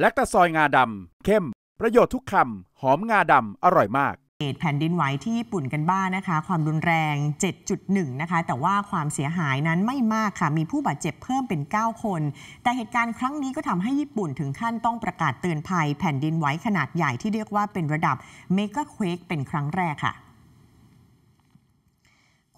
แลคตาซอยงาดำเข้ม ประโยชน์ทุกคำหอมงาดำอร่อยมากแผ่นดินไหวที่ญี่ปุ่นกันบ้างนนะคะ ความรุนแรง 7.1 นะคะ แต่ว่าความเสียหายนั้นไม่มากค่ะมีผู้บาดเจ็บเพิ่มเป็น 9 คน แต่เหตุการณ์ครั้งนี้ก็ทำให้ญี่ปุ่นถึงขั้นต้องประกาศเตือนภัย แผ่นดินไหวขนาดใหญ่ที่เรียกว่าเป็นระดับเมกะเควกเป็นครั้งแรกค่ะ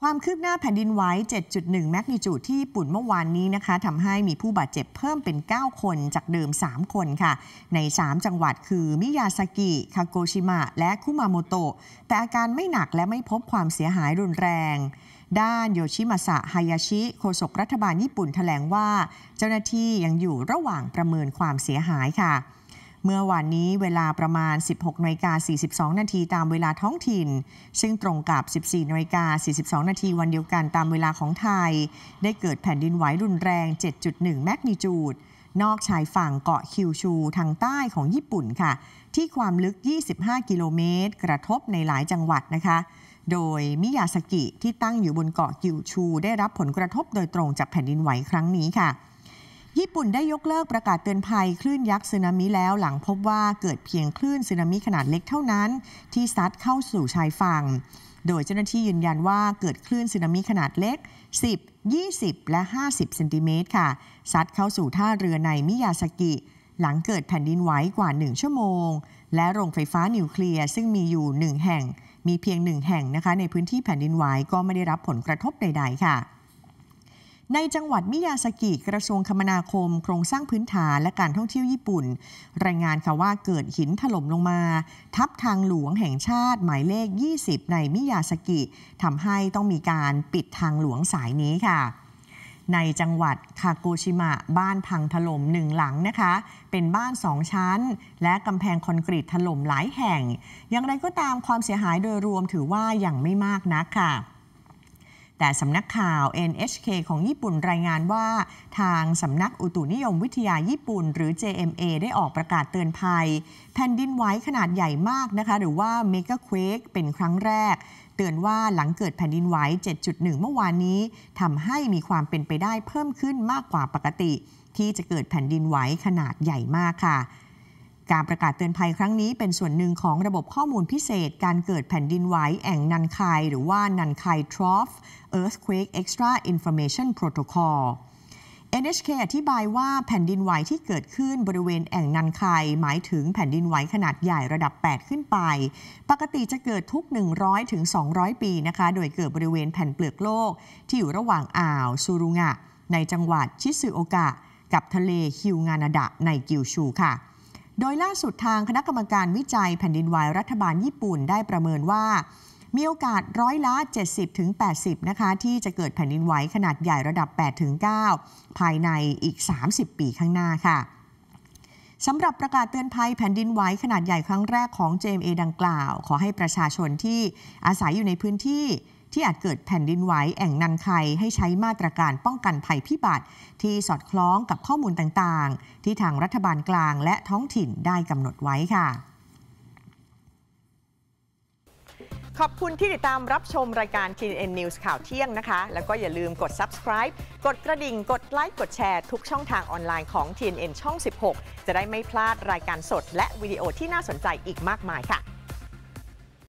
ความคืบหน้าแผ่นดินไหว 7.1 แมกนิจูดที่ญี่ปุ่นเมื่อวานนี้นะคะทำให้มีผู้บาดเจ็บเพิ่มเป็น 9 คนจากเดิม 3 คนค่ะ ใน 3 จังหวัดคือมิยาซากิคาโกชิมะและคุมาโมโตะแต่อาการไม่หนักและไม่พบความเสียหายรุนแรง ด้านโยชิมาสะฮายาชิโฆษกรัฐบาลญี่ปุ่นแถลงว่า เจ้าหน้าที่ยังอยู่ระหว่างประเมินความเสียหายค่ะเมื่อวานนี้เวลาประมาณ 16นาฬิกา 42 นาทีตามเวลาท้องถิ่น ซึ่งตรงกับ 14นาฬิกา 42 นาทีวันเดียวกันตามเวลาของไทย ได้เกิดแผ่นดินไหวรุนแรง 7.1 แมกนิจูด นอกชายฝั่งเกาะคิวชูทางใต้ของญี่ปุ่นค่ะ ที่ความลึก 25 กิโลเมตรกระทบในหลายจังหวัดนะคะ โดยมิยาสกิที่ตั้งอยู่บนเกาะกิวชู ได้รับผลกระทบโดยตรงจากแผ่นดินไหวครั้งนี้ค่ะญี่ปุ่นได้ยกเลิกประกาศเตือนภัยคลื่นยักษ์สึนามิแล้ว หลังพบว่าเกิดเพียงคลื่นสึนามิขนาดเล็กเท่านั้น ที่ซัดเข้าสู่ชายฝั่ง โดยเจ้าหน้าที่ยืนยันว่าเกิดคลื่นสึนามิขนาดเล็ก 10 20 และ 50 เซนติเมตรค่ะซัดเข้าสู่ท่าเรือในมิยาสกิ หลังเกิดแผ่นดินไหวกว่า 1 ชั่วโมง และโรงไฟฟ้านิวเคลียร์ซึ่งมีอยู่ 1 แห่งมีเพียง 1 แห่งนะคะ ในพื้นที่แผ่นดินไหวก็ไม่ได้รับผลกระทบใด ๆ ค่ะในจังหวัดมิยาสกิกระทรวงคมนาคม โครงสร้างพื้นฐานและการท่องเที่ยวญี่ปุ่น รายงานค่ะว่าเกิดหินถล่มลงมา ทับทางหลวงแห่งชาติหมายเลข 20 ในมิยาสกิทำให้ต้องมีการปิดทางหลวงสายนี้ค่ะ ในจังหวัดคาโกชิมะบ้านพังถล่มหนึ่งหลังนะคะ เป็นบ้านสองชั้น และกำแพงคอนกรีตถล่มหลายแห่ง อย่างไรก็ตามความเสียหายโดยรวมถือว่ายัางไม่มากนักค่ะแต่สำนักข่าว NHK ของญี่ปุ่นรายงานว่า ทางสำนักอุตุนิยมวิทยาญี่ปุ่นหรือ JMA ได้ออกประกาศเตือนภัย แผ่นดินไหวขนาดใหญ่มากนะคะ หรือว่าเมกะเควกเป็นครั้งแรก เตือนว่าหลังเกิดแผ่นดินไหว 7.1 เมื่อวานนี้ทำให้มีความเป็นไปได้เพิ่มขึ้นมากกว่าปกติ ที่จะเกิดแผ่นดินไหวขนาดใหญ่มากค่ะการประกาศเตือนภัยครั้งนี้เป็นส่วนหนึ่งของระบบข้อมูลพิเศษ การเกิดแผ่นดินไหวแอ่งนันคาย หรือว่านันคายทรอฟ Earthquake Extra Information Protocol NHK อธิบายว่าแผ่นดินไหวที่เกิดขึ้นบริเวณแอ่งนันคายหมายถึงแผ่นดินไหวขนาดใหญ่ระดับ 8 ขึ้นไป ปกติจะเกิดทุก 100ถึง200 ปีนะคะ โดยเกิดบริเวณแผ่นเปลือกโลก ที่อยู่ระหว่างอ่าวซูรุงะในจังหวัดชิซูโอกะกับทะเลฮิวงานาดะในกิวชูค่ะโดยล่าสุดทางคณะกรรมการวิจัยแผ่นดินไหวรัฐบาลญี่ปุ่นได้ประเมินว่า มีโอกาสร้อยละ70-80 นะคะ ที่จะเกิดแผ่นดินไหวขนาดใหญ่ระดับ 8-9 ภายในอีก 30 ปีข้างหน้าค่ะสำหรับประกาศเตือนภัยแผ่นดินไหวขนาดใหญ่ครั้งแรกของ JMA ดังกล่าว ขอให้ประชาชนที่อาศัยอยู่ในพื้นที่ที่อาจเกิดแผ่นดินไหวแอ่งนันไคให้ใช้มาตรการป้องกันภัยพิบัติ ที่สอดคล้องกับข้อมูลต่างๆ ที่ทางรัฐบาลกลางและท้องถิ่นได้กำหนดไว้ค่ะ ขอบคุณที่ติดตามรับชมรายการ TNN News ข่าวเที่ยงนะคะ แล้วก็อย่าลืมกด subscribe กดกระดิ่งกดไลค์กดแชร์ทุกช่องทางออนไลน์ของ TNN ช่อง 16 จะได้ไม่พลาดรายการสด และวิดีโอที่น่าสนใจอีกมากมายค่ะ